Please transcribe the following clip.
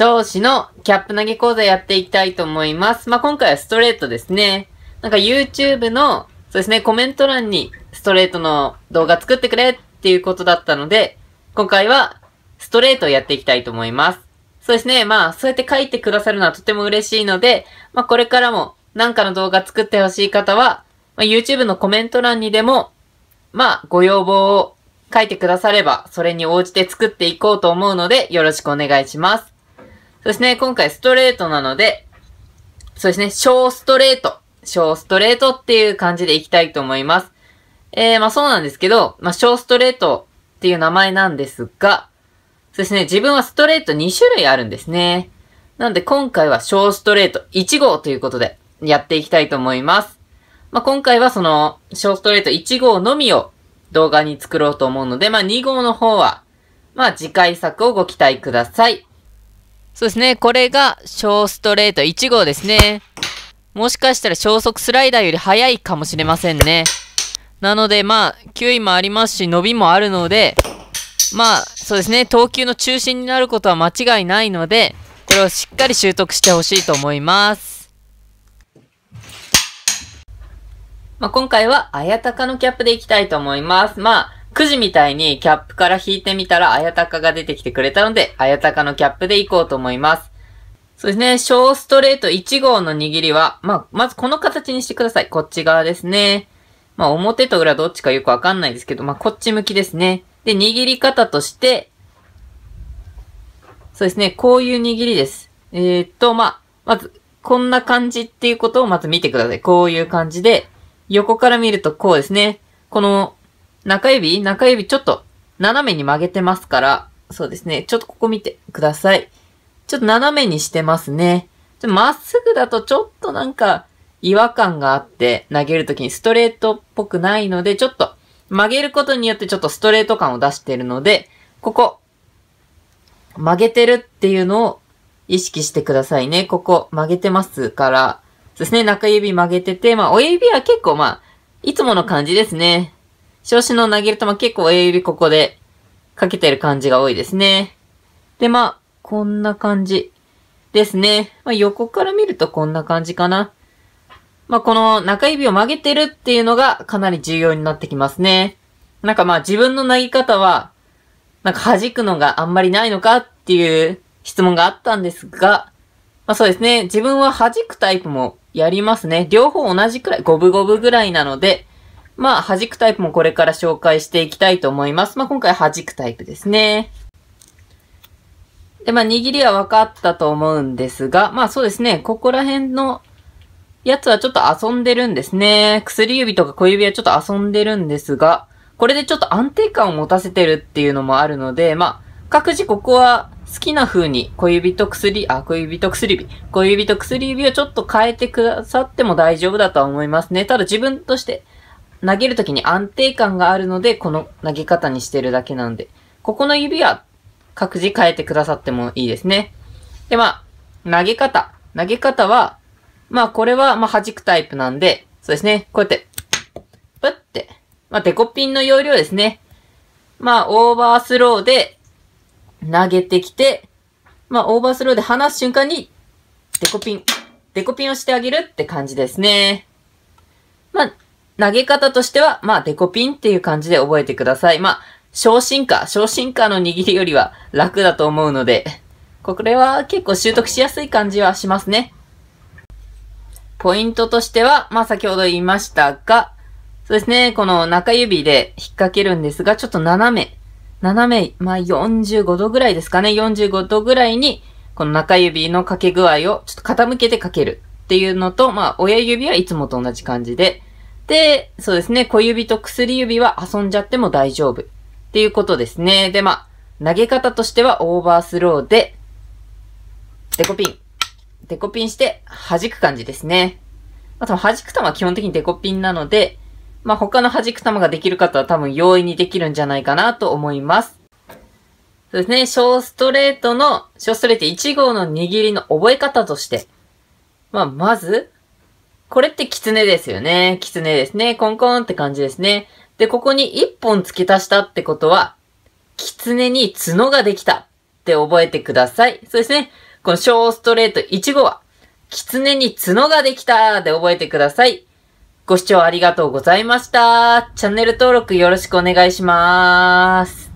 少子のキャップ投げ講座やっていきたいと思います。まあ、今回はストレートですね。なんか YouTube の、そうですね、コメント欄にストレートの動画作ってくれっていうことだったので、今回はストレートをやっていきたいと思います。そうですね、まあ、そうやって書いてくださるのはとても嬉しいので、まあ、これからもなんかの動画作ってほしい方は、まあ、YouTube のコメント欄にでも、まあ、ご要望を書いてくだされば、それに応じて作っていこうと思うので、よろしくお願いします。そうですね、今回ストレートなので、そうですね、小ストレート。小ストレートっていう感じでいきたいと思います。えー、まあそうなんですけど、まあ小ストレートっていう名前なんですが、そうですね、自分はストレート2種類あるんですね。なんで今回は小ストレート1号ということでやっていきたいと思います。まあ今回はその小ストレート1号のみを動画に作ろうと思うので、まあ2号の方は、まあ次回作をご期待ください。そうですね。これが小ストレート1号ですね。もしかしたら小速スライダーより速いかもしれませんね。なので、まあ、球威もありますし、伸びもあるので、まあ、そうですね、投球の中心になることは間違いないので、これをしっかり習得してほしいと思います。まあ、今回は、綾鷹のキャップでいきたいと思います。まあ9時みたいにキャップから引いてみたら、あやたかが出てきてくれたので、あやたかのキャップでいこうと思います。そうですね、小ストレート1号の握りは、まあ、まずこの形にしてください。こっち側ですね。まあ、表と裏どっちかよくわかんないですけど、まあ、こっち向きですね。で、握り方として、そうですね、こういう握りです。えー、っと、まあ、まず、こんな感じっていうことをまず見てください。こういう感じで、横から見るとこうですね。この中指中指ちょっと斜めに曲げてますから、そうですね。ちょっとここ見てください。ちょっと斜めにしてますね。まっすぐだとちょっとなんか違和感があって投げるときにストレートっぽくないので、ちょっと曲げることによってちょっとストレート感を出してるので、ここ、曲げてるっていうのを意識してくださいね。ここ曲げてますから、そうですね、中指曲げてて、まあ親指は結構まあ、いつもの感じですね。調子の投げる球結構親指ここでかけてる感じが多いですね。で、まあ、こんな感じですね。まあ、横から見るとこんな感じかな。まあ、この中指を曲げてるっていうのがかなり重要になってきますね。なんかまあ自分の投げ方は、なんか弾くのがあんまりないのかっていう質問があったんですが、まあそうですね。自分は弾くタイプもやりますね。両方同じくらい、五分五分ぐらいなので、まあ、弾くタイプもこれから紹介していきたいと思います。まあ、今回弾くタイプですね。で、まあ、握りは分かったと思うんですが、まあそうですね、ここら辺のやつはちょっと遊んでるんですね。薬指とか小指はちょっと遊んでるんですが、これでちょっと安定感を持たせてるっていうのもあるので、まあ、各自ここは好きな風に小指と薬、あ、小指と薬指、小指と薬指をちょっと変えてくださっても大丈夫だとは思いますね。ただ自分として投げるときに安定感があるので、この投げ方にしてるだけなんで、ここの指は各自変えてくださってもいいですね。で、まあ、投げ方。投げ方は、まあ、これは、まあ、弾くタイプなんで、そうですね。こうやって、プって、まあ、デコピンの要領ですね。まあ、オーバースローで投げてきて、まあ、オーバースローで離す瞬間に、デコピン、デコピンをしてあげるって感じですね。まあ、投げ方としては、まあ、デコピンっていう感じで覚えてください。まあ、昇進化、昇進化の握りよりは楽だと思うので、これは結構習得しやすい感じはしますね。ポイントとしては、まあ先ほど言いましたが、そうですね、この中指で引っ掛けるんですが、ちょっと斜め、斜め、まあ45度ぐらいですかね、45度ぐらいに、この中指の掛け具合をちょっと傾けてかけるっていうのと、まあ親指はいつもと同じ感じで、で、そうですね、小指と薬指は遊んじゃっても大丈夫っていうことですね。で、まあ、投げ方としてはオーバースローで、デコピン。デコピンして弾く感じですね。まあ、多分弾く球は基本的にデコピンなので、まあ、他の弾く球ができる方は多分容易にできるんじゃないかなと思います。そうですね、小ストレートの、小ストレート1号の握りの覚え方として、まあ、まず、これってキツネですよね。キツネですね。コンコンって感じですね。で、ここに1本付け足したってことは、狐に角ができたって覚えてください。そうですね。このショーストレート1号は、キツネに角ができたで覚えてください。ご視聴ありがとうございました。チャンネル登録よろしくお願いします。